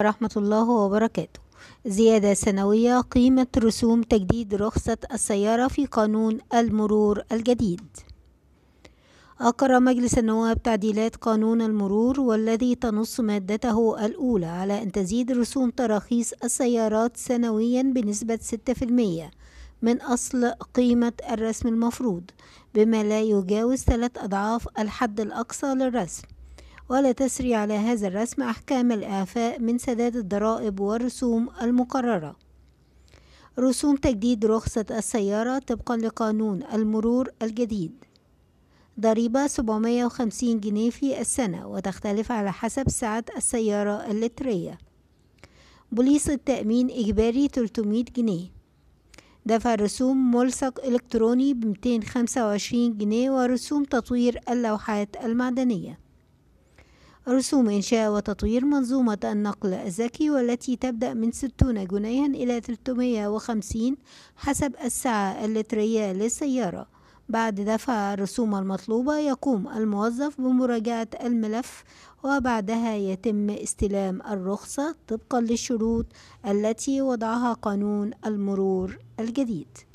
ورحمة الله وبركاته زيادة سنوية قيمة رسوم تجديد رخصة السيارة في قانون المرور الجديد أقر مجلس النواب تعديلات قانون المرور والذي تنص مادته الأولى على أن تزيد رسوم تراخيص السيارات سنويا بنسبة 6% من أصل قيمة الرسم المفروض بما لا يجاوز ثلاث أضعاف الحد الأقصى للرسم ولا تسري على هذا الرسم أحكام الإعفاء من سداد الضرائب والرسوم المقررة رسوم تجديد رخصة السيارة طبقا لقانون المرور الجديد ضريبة 750 جنيه في السنة وتختلف على حسب سعة السيارة اللترية بوليس التأمين إجباري 300 جنيه دفع رسوم ملصق إلكتروني ب 225 جنيه ورسوم تطوير اللوحات المعدنية رسوم إنشاء وتطوير منظومة النقل الذكي والتي تبدأ من 60 جنيها إلى 350 حسب السعة اللترية للسيارة بعد دفع الرسوم المطلوبة يقوم الموظف بمراجعة الملف وبعدها يتم استلام الرخصة طبقا للشروط التي وضعها قانون المرور الجديد